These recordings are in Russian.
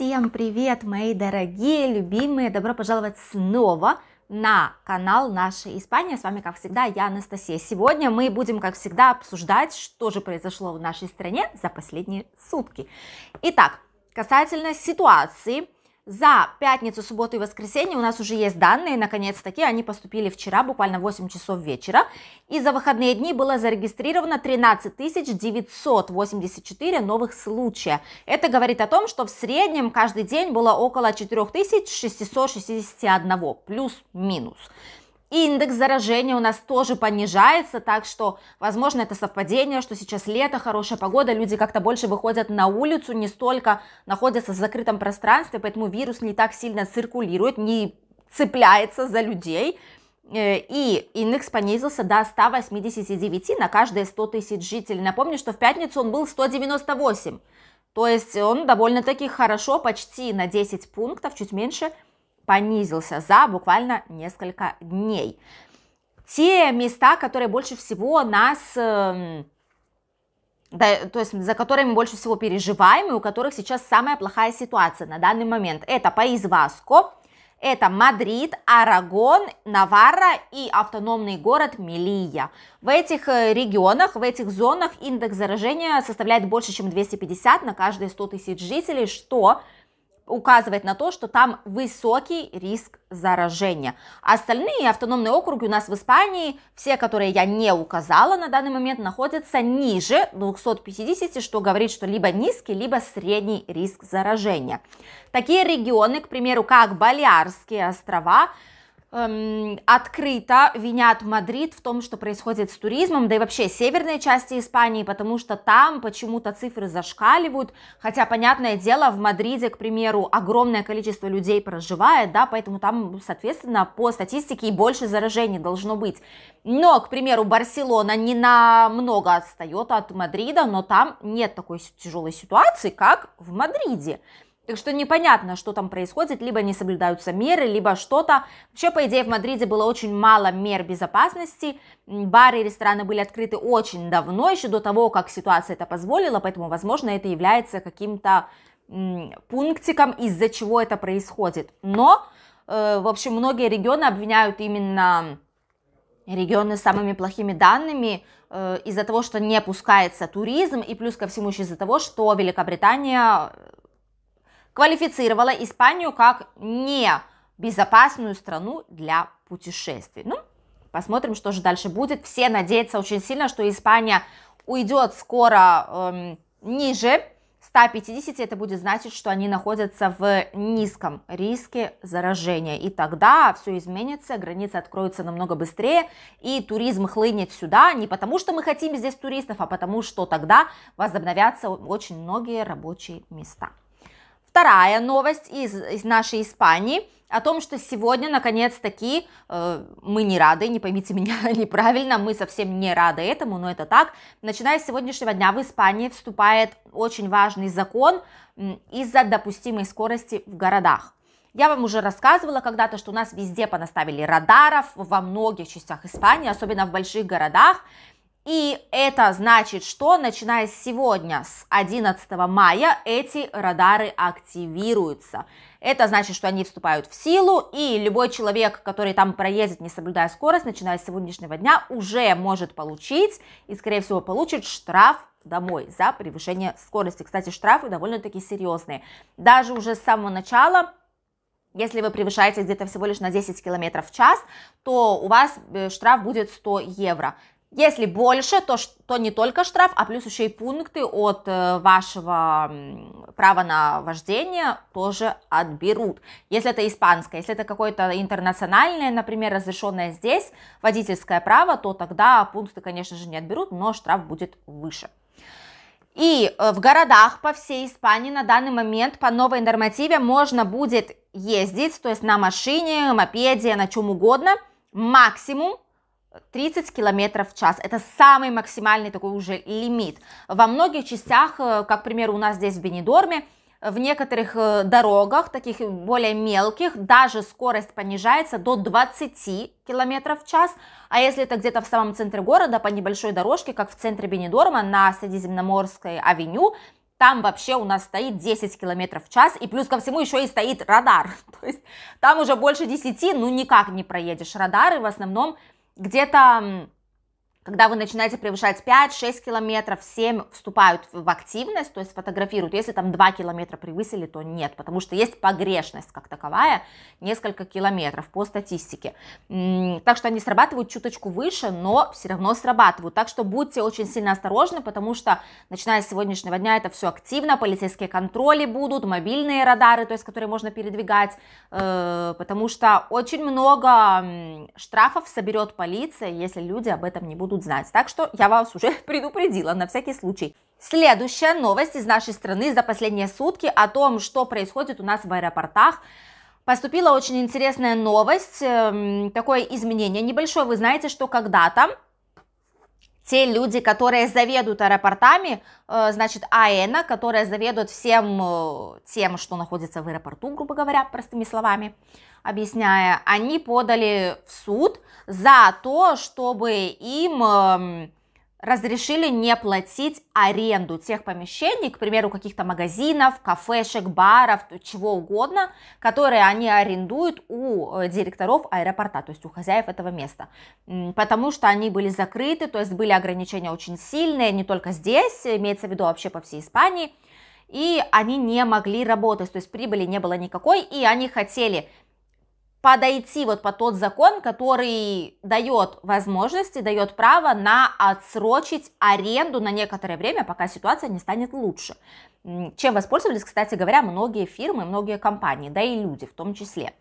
Всем привет, мои дорогие, любимые! Добро пожаловать снова на канал Наша Испания. С вами, как всегда, я, Анастасия. Сегодня мы будем, как всегда, обсуждать, что же произошло в нашей стране за последние сутки. Итак, касательно ситуации – за пятницу, субботу и воскресенье у нас уже есть данные, наконец-таки, они поступили вчера, буквально 8 часов вечера. И за выходные дни было зарегистрировано 13 984 новых случая. Это говорит о том, что в среднем каждый день было около 4661, плюс-минус. Индекс заражения у нас тоже понижается, так что, возможно, это совпадение, что сейчас лето, хорошая погода, люди как-то больше выходят на улицу, не столько находятся в закрытом пространстве, поэтому вирус не так сильно циркулирует, не цепляется за людей, э, и индекс понизился до 189 на каждые 100 тысяч жителей. Напомню, что в пятницу он был 198, то есть он довольно-таки хорошо, почти на 10 пунктов, чуть меньше – понизился за буквально несколько дней. Те места, которые больше всего нас эм, да, то есть за которыми больше всего переживаем и у которых сейчас самая плохая ситуация на данный момент. Это Паис Васко, это Мадрид, Арагон, Наварра и автономный город Мелия. В этих э, регионах, в этих зонах индекс заражения составляет больше, чем 250 на каждые 100 тысяч жителей, что указывает на то, что там высокий риск заражения. Остальные автономные округи у нас в Испании, все, которые я не указала на данный момент, находятся ниже 250, что говорит, что либо низкий, либо средний риск заражения. Такие регионы, к примеру, как Балиарские острова, эм, открыто винят Мадрид в том, что происходит с туризмом, да и вообще северные части Испании, потому что там почему-то цифры зашкаливают, хотя, понятное дело, в Мадриде, к примеру, огромное количество людей проживает, да, поэтому там, соответственно, по статистике и больше заражений должно быть. Но, к примеру, Барселона не намного отстает от Мадрида, но там нет такой тяжелой ситуации, как в Мадриде. Так что непонятно, что там происходит, либо не соблюдаются меры, либо что-то. Вообще, по идее, в Мадриде было очень мало мер безопасности, бары и рестораны были открыты очень давно, еще до того, как ситуация это позволила, поэтому, возможно, это является каким-то пунктиком, из-за чего это происходит. Но, э, в общем, многие регионы обвиняют именно регионы с самыми плохими данными э, из-за того, что не пускается туризм, и плюс ко всему еще из-за того, что Великобритания квалифицировала Испанию как не безопасную страну для путешествий. Ну, посмотрим, что же дальше будет. Все надеются очень сильно, что Испания уйдет скоро эм, ниже 150. Это будет значить, что они находятся в низком риске заражения. И тогда все изменится, границы откроются намного быстрее, и туризм хлынет сюда не потому, что мы хотим здесь туристов, а потому, что тогда возобновятся очень многие рабочие места. Вторая новость из, из нашей Испании о том, что сегодня, наконец-таки, э, мы не рады, не поймите меня неправильно, мы совсем не рады этому, но это так. Начиная с сегодняшнего дня в Испании вступает очень важный закон из-за допустимой скорости в городах. Я вам уже рассказывала когда-то, что у нас везде понаставили радаров во многих частях Испании, особенно в больших городах, и это значит, что начиная с сегодня, с 11 мая, эти радары активируются. Это значит, что они вступают в силу, и любой человек, который там проедет, не соблюдая скорость, начиная с сегодняшнего дня, уже может получить и, скорее всего, получит штраф домой за превышение скорости. Кстати, штрафы довольно-таки серьезные. Даже уже с самого начала если вы превышаете где-то всего лишь на 10 км в час, то у вас э, штраф будет 100 евро. Если больше, то, то не только штраф, а плюс еще и пункты от э, вашего права на вождение тоже отберут. Если это испанское, если это какое-то интернациональное, например, разрешенное здесь водительское право, то тогда пункты, конечно же, не отберут, но штраф будет выше. И э, в городах по всей Испании на данный момент по новой нормативе можно будет ездить, то есть на машине, мопеде, на чем угодно, максимум 30 километров в час. Это самый максимальный такой уже лимит. Во многих частях, э, как, к примеру, у нас здесь в Бенедорме, э, в некоторых э, дорогах, таких более мелких, даже скорость понижается до 20 км в час. А если это где-то в самом центре города, по небольшой дорожке, как в центре Бенедорма, на Средиземноморской авеню, там вообще у нас стоит 10 км в час, и плюс ко всему еще и стоит радар. То есть там уже больше 10, ну никак не проедешь. Радары в основном где-то когда вы начинаете превышать 5-6 километров, 7 вступают в активность, то есть фотографируют. Если там 2 километра превысили, то нет, потому что есть погрешность как таковая, несколько километров по статистике. Так что они срабатывают чуточку выше, но все равно срабатывают. Так что будьте очень сильно осторожны, потому что начиная с сегодняшнего дня это все активно, полицейские контроли будут, мобильные радары, то есть которые можно передвигать, э, потому что очень много штрафов соберет полиция, если люди об этом не будут дадут знать. Так что я вас уже предупредила на всякий случай. Следующая новость из нашей страны за последние сутки о том, что происходит у нас в аэропортах. Поступила очень интересная новость, эм, такое изменение небольшое. Вы знаете, что когда-то те люди, которые заведуют аэропортами, э, значит, АЭНа, которые заведуют всем э, тем, что находится в аэропорту, грубо говоря, простыми словами, объясняя, они подали в суд за то, чтобы им эм, разрешили не платить аренду тех помещений, к примеру, каких-то магазинов, кафешек, баров, чего угодно, которые они арендуют у э, директоров аэропорта, то есть у хозяев этого места, потому что они были закрыты, то есть были ограничения очень сильные, не только здесь, имеется в виду вообще по всей Испании, и они не могли работать, то есть прибыли не было никакой, и они хотели подойти вот по тот закон, который дает возможности, дает право на отсрочить аренду на некоторое время, пока ситуация не станет лучше. Чем воспользовались, кстати говоря, многие фирмы, многие компании, да и люди в том числе.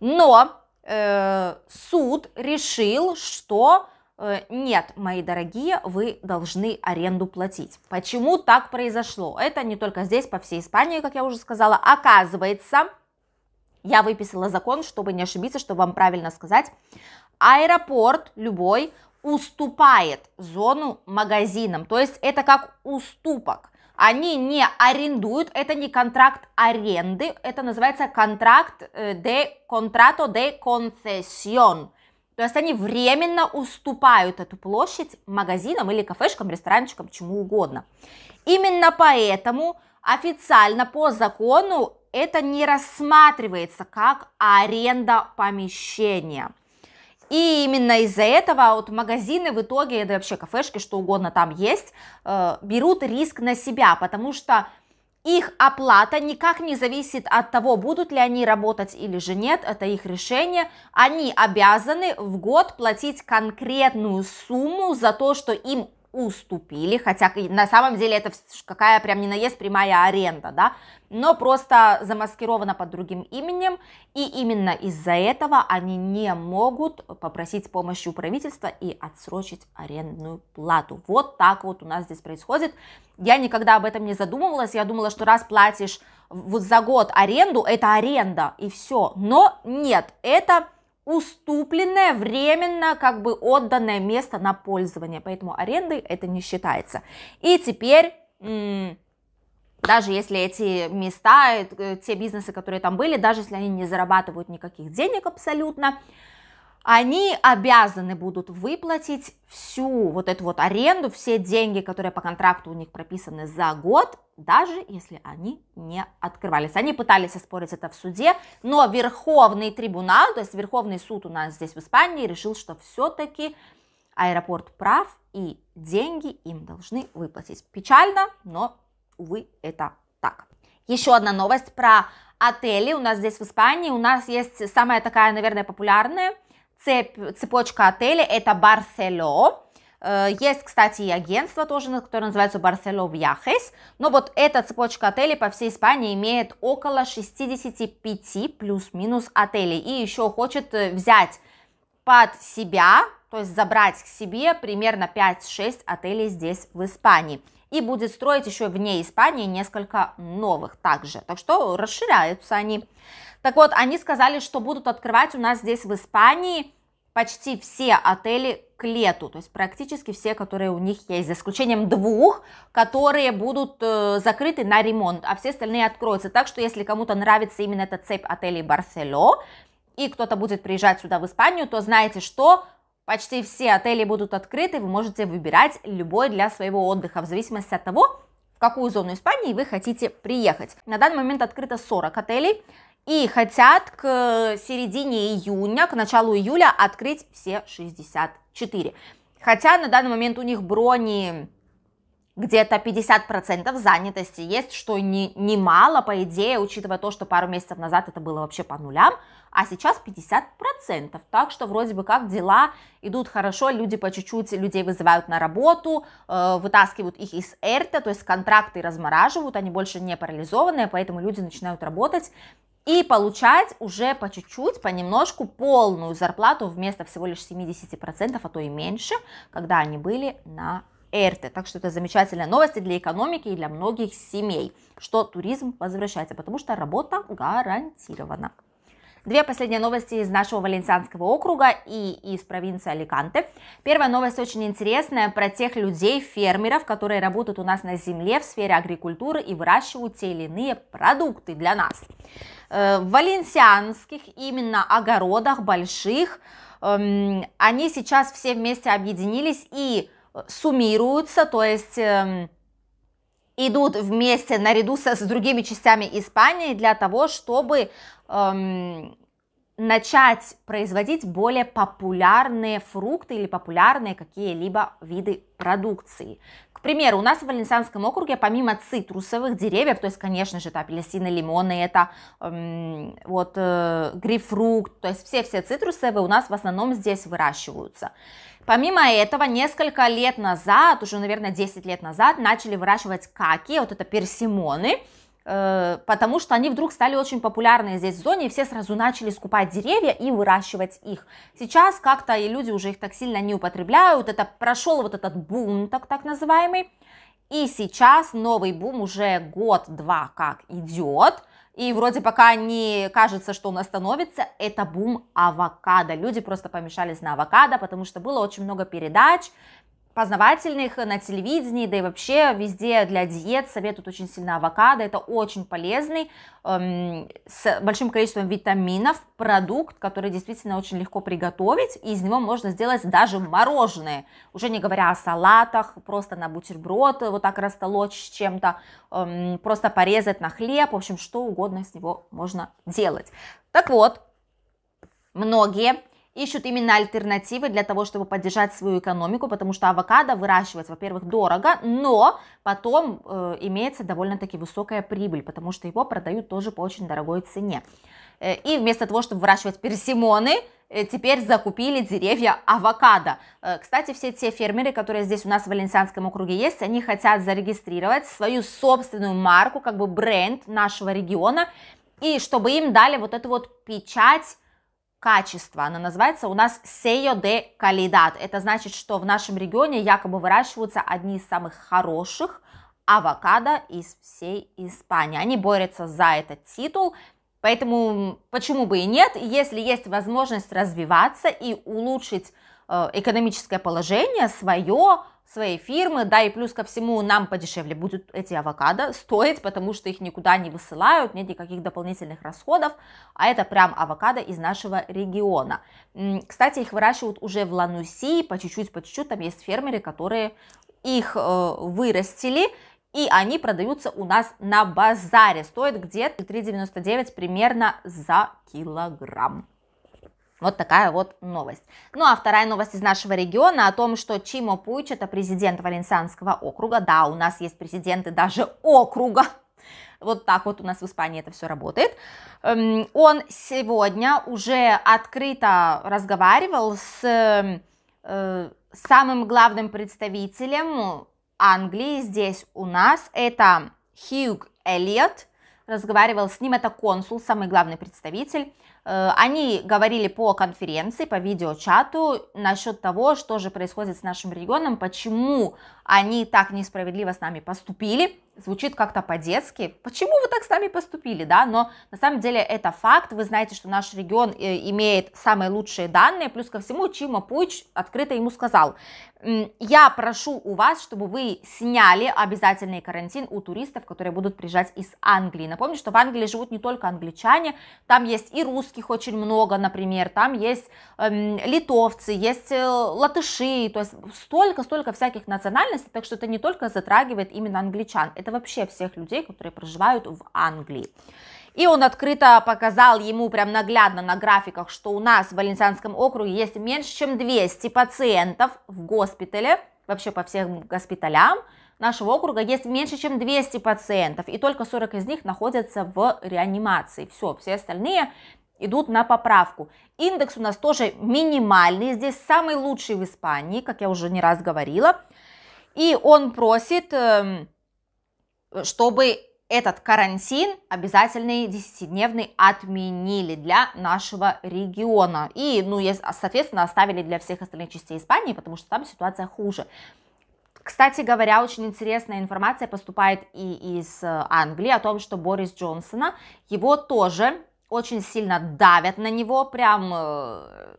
Но э, суд решил, что э, нет, мои дорогие, вы должны аренду платить. Почему так произошло? Это не только здесь, по всей Испании, как я уже сказала. Оказывается, я выписала закон, чтобы не ошибиться, чтобы вам правильно сказать. Аэропорт любой уступает зону магазинам, то есть это как уступок. Они не арендуют, это не контракт аренды, это называется контракт э, де контрато де концессион. То есть они временно уступают эту площадь магазинам или кафешкам, ресторанчикам, чему угодно. Именно поэтому официально по закону это не рассматривается как аренда помещения. И именно из-за этого вот магазины в итоге, да вообще кафешки, что угодно там есть, э, берут риск на себя, потому что их оплата никак не зависит от того, будут ли они работать или же нет, это их решение. Они обязаны в год платить конкретную сумму за то, что им уступили, хотя на самом деле это какая прям не наезд прямая аренда, да, но просто замаскировано под другим именем, и именно из-за этого они не могут попросить помощи у правительства и отсрочить арендную плату. Вот так вот у нас здесь происходит. Я никогда об этом не задумывалась, я думала, что раз платишь вот за год аренду, это аренда, и все, но нет, это уступленное, временно как бы отданное место на пользование. Поэтому арендой это не считается. И теперь даже если эти места, э, те бизнесы, которые там были, даже если они не зарабатывают никаких денег абсолютно, они обязаны будут выплатить всю вот эту вот аренду, все деньги, которые по контракту у них прописаны за год, даже если они не открывались. Они пытались оспорить это в суде, но Верховный трибунал, то есть Верховный суд у нас здесь в Испании, решил, что все-таки аэропорт прав и деньги им должны выплатить. Печально, но, увы, это так. Еще одна новость про отели у нас здесь в Испании. У нас есть самая такая, наверное, популярная цепь, цепочка отеля это Барсело. Э, есть, кстати, и агентство тоже, которое называется Барсело Вьяхес. Но вот эта цепочка отелей по всей Испании имеет около 65 плюс-минус отелей. И еще хочет э, взять под себя, то есть забрать к себе примерно 5-6 отелей здесь в Испании. И будет строить еще вне Испании несколько новых также. Так что расширяются они. Так вот, они сказали, что будут открывать у нас здесь в Испании почти все отели к лету, то есть практически все, которые у них есть, за исключением двух, которые будут э, закрыты на ремонт, а все остальные откроются. Так что, если кому-то нравится именно эта цепь отелей Барсело, и кто-то будет приезжать сюда в Испанию, то знаете что? Почти все отели будут открыты, вы можете выбирать любой для своего отдыха, в зависимости от того, в какую зону Испании вы хотите приехать. На данный момент открыто 40 отелей, и хотят к э, середине июня, к началу июля открыть все 64. Хотя на данный момент у них брони где-то 50% занятости есть, что немало, не, не по идее, учитывая то, что пару месяцев назад это было вообще по нулям, а сейчас 50%. Так что вроде бы как дела идут хорошо, люди по чуть-чуть людей вызывают на работу, э, вытаскивают их из эрта, то есть контракты размораживают, они больше не парализованные, поэтому люди начинают работать, и получать уже по чуть-чуть, понемножку полную зарплату вместо всего лишь 70%, а то и меньше, когда они были на Эрте. Так что это замечательная новость и для экономики, и для многих семей, что туризм возвращается, потому что работа гарантирована. Две последние новости из нашего Валенсианского округа и из провинции Аликанте. Первая новость очень интересная про тех людей, фермеров, которые работают у нас на земле в сфере агрикультуры и выращивают те или иные продукты для нас. Э, в валенсианских именно огородах больших эм, они сейчас все вместе объединились и суммируются, то есть эм, идут вместе наряду со, с другими частями Испании для того, чтобы эм, начать производить более популярные фрукты или популярные какие-либо виды продукции примеру, у нас в Валенсианском округе помимо цитрусовых деревьев, то есть, конечно же, это апельсины, лимоны, это эм, вот э, грейпфрукт, то есть все-все цитрусовые у нас в основном здесь выращиваются. Помимо этого, несколько лет назад, уже, наверное, 10 лет назад, начали выращивать каки, вот это персимоны, Э, потому что они вдруг стали очень популярны здесь в зоне, и все сразу начали скупать деревья и выращивать их. Сейчас как-то и люди уже их так сильно не употребляют, это прошел вот этот бум, так, так называемый, и сейчас новый бум уже год-два как идет, и вроде пока не кажется, что он остановится, это бум авокадо. Люди просто помешались на авокадо, потому что было очень много передач, познавательных э, на телевидении, да и вообще везде для диет советуют очень сильно авокадо. Это очень полезный, эм, с большим количеством витаминов продукт, который действительно очень легко приготовить, и из него можно сделать даже мороженое. Уже не говоря о салатах, просто на бутерброд э, вот так растолочь с чем-то, эм, просто порезать на хлеб, в общем, что угодно с него можно делать. Так вот, многие ищут именно альтернативы для того, чтобы поддержать свою экономику, потому что авокадо выращивать, во-первых, дорого, но потом э, имеется довольно-таки высокая прибыль, потому что его продают тоже по очень дорогой цене. Э, и вместо того, чтобы выращивать персимоны, э, теперь закупили деревья авокадо. Э, кстати, все те фермеры, которые здесь у нас в Валенсианском округе есть, они хотят зарегистрировать свою собственную марку, как бы бренд нашего региона, и чтобы им дали вот эту вот печать качества. Она называется у нас «Сео де калидат». Это значит, что в нашем регионе якобы выращиваются одни из самых хороших авокадо из всей Испании. Они борются за этот титул, поэтому почему бы и нет, если есть возможность развиваться и улучшить Э, экономическое положение свое, своей фирмы, да, и плюс ко всему нам подешевле будут эти авокадо стоить, потому что их никуда не высылают, нет никаких дополнительных расходов, а это прям авокадо из нашего региона. Кстати, их выращивают уже в Лануси, по чуть-чуть, по чуть-чуть, там есть фермеры, которые их э, вырастили, и они продаются у нас на базаре, стоит где-то 3,99 примерно за килограмм. Вот такая вот новость. Ну а вторая новость из нашего региона о том, что Чимо Пуич, это президент Валенсианского округа, да, у нас есть президенты даже округа, вот так вот у нас в Испании это все работает. Эм, он сегодня уже открыто разговаривал с эм, э, самым главным представителем Англии здесь у нас, это Хьюг Эллиот, разговаривал с ним, это консул, самый главный представитель Э, они говорили по конференции, по видеочату насчет того, что же происходит с нашим регионом, почему они так несправедливо с нами поступили звучит как-то по-детски. Почему вы так с нами поступили, да? Но на самом деле это факт. Вы знаете, что наш регион э, имеет самые лучшие данные. Плюс ко всему Чима Пуч открыто ему сказал, я прошу у вас, чтобы вы сняли обязательный карантин у туристов, которые будут приезжать из Англии. Напомню, что в Англии живут не только англичане, там есть и русских очень много, например, там есть эм, литовцы, есть э, латыши, то есть столько-столько всяких национальностей, так что это не только затрагивает именно англичан, это вообще всех людей, которые проживают в Англии. И он открыто показал ему прям наглядно на графиках, что у нас в Валенсианском округе есть меньше, чем 200 пациентов в госпитале, вообще по всем госпиталям нашего округа есть меньше, чем 200 пациентов, и только 40 из них находятся в реанимации. Все, все остальные идут на поправку. Индекс у нас тоже минимальный, здесь самый лучший в Испании, как я уже не раз говорила. И он просит эм, чтобы этот карантин обязательный 10-дневный отменили для нашего региона. И, ну, соответственно, оставили для всех остальных частей Испании, потому что там ситуация хуже. Кстати говоря, очень интересная информация поступает и из э, Англии о том, что Борис Джонсона, его тоже очень сильно давят на него, прям э,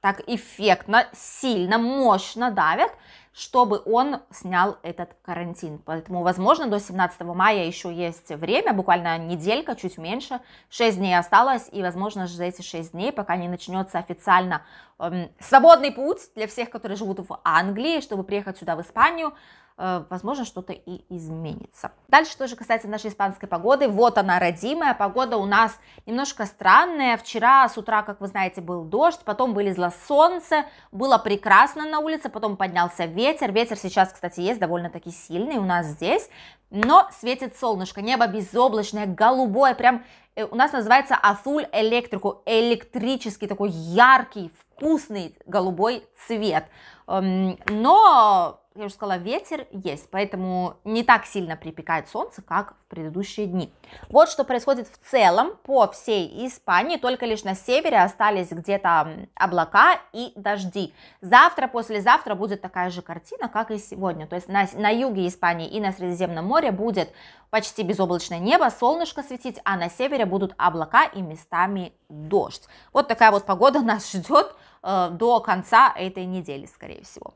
так эффектно, сильно, мощно давят, чтобы он снял этот карантин. Поэтому, возможно, до 17 мая еще есть время, буквально неделька, чуть меньше, 6 дней осталось, и, возможно, за эти 6 дней, пока не начнется официально эм, свободный путь для всех, которые живут в Англии, чтобы приехать сюда, в Испанию, Э, возможно, что-то и изменится. Дальше, что же касается нашей испанской погоды, вот она, родимая. Погода у нас немножко странная. Вчера с утра, как вы знаете, был дождь, потом вылезло солнце, было прекрасно на улице, потом поднялся ветер. Ветер сейчас, кстати, есть довольно-таки сильный у нас здесь, но светит солнышко, небо безоблачное, голубое, прям э, у нас называется азуль электрику, электрический такой яркий, вкусный голубой цвет. Эм, но я уже сказала, ветер есть, поэтому не так сильно припекает солнце, как в предыдущие дни. Вот что происходит в целом по всей Испании, только лишь на севере остались где-то облака и дожди. Завтра, послезавтра будет такая же картина, как и сегодня, то есть на, на юге Испании и на Средиземном море будет почти безоблачное небо, солнышко светить, а на севере будут облака и местами дождь. Вот такая вот погода нас ждет э, до конца этой недели, скорее всего.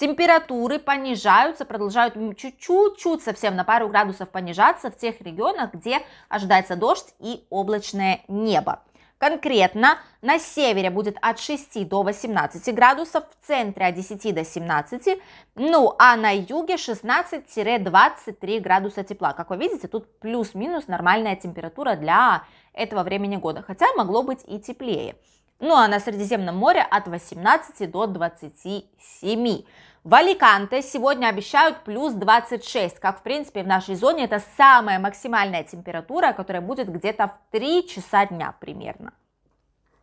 Температуры понижаются, продолжают чуть-чуть совсем на пару градусов понижаться в тех регионах, где ожидается дождь и облачное небо. Конкретно на севере будет от 6 до 18 градусов, в центре от 10 до 17, ну а на юге 16-23 градуса тепла. Как вы видите, тут плюс-минус нормальная температура для этого времени года, хотя могло быть и теплее. Ну а на Средиземном море от 18 до 27. В Аликанте сегодня обещают плюс 26, как в принципе в нашей зоне это самая максимальная температура, которая будет где-то в 3 часа дня примерно.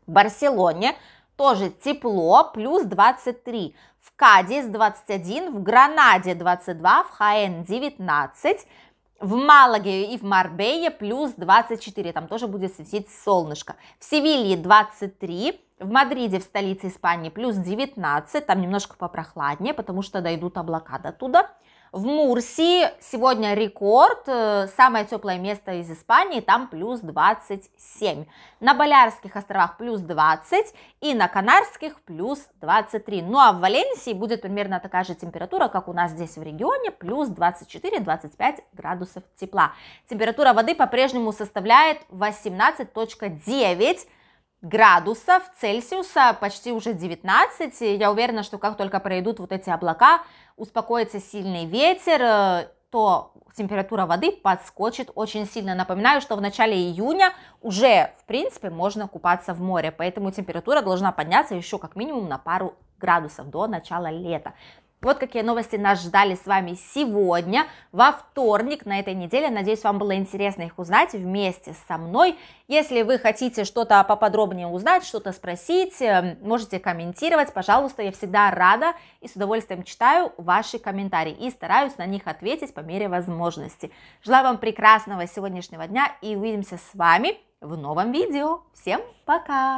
В Барселоне тоже тепло, плюс 23. В Кадис 21, в Гранаде 22, в Хаэн 19, в Малаге и в Марбее плюс 24, там тоже будет светить солнышко. В Севилье 23, в Мадриде, в столице Испании, плюс 19, там немножко попрохладнее, потому что дойдут облака до туда. В Мурсии сегодня рекорд, э, самое теплое место из Испании, там плюс 27. На Балярских островах плюс 20 и на Канарских плюс 23. Ну а в Валенсии будет примерно такая же температура, как у нас здесь в регионе, плюс 24-25 градусов тепла. Температура воды по-прежнему составляет 18.9 градусов Цельсиуса, почти уже 19. Я уверена, что как только пройдут вот эти облака, успокоится сильный ветер, э, то температура воды подскочит очень сильно. Напоминаю, что в начале июня уже, в принципе, можно купаться в море, поэтому температура должна подняться еще как минимум на пару градусов до начала лета. Вот какие новости нас ждали с вами сегодня, во вторник на этой неделе. Надеюсь, вам было интересно их узнать вместе со мной. Если вы хотите что-то поподробнее узнать, что-то спросить, эм, можете комментировать, пожалуйста. Я всегда рада и с удовольствием читаю ваши комментарии и стараюсь на них ответить по мере возможности. Желаю вам прекрасного сегодняшнего дня и увидимся с вами в новом видео. Всем пока!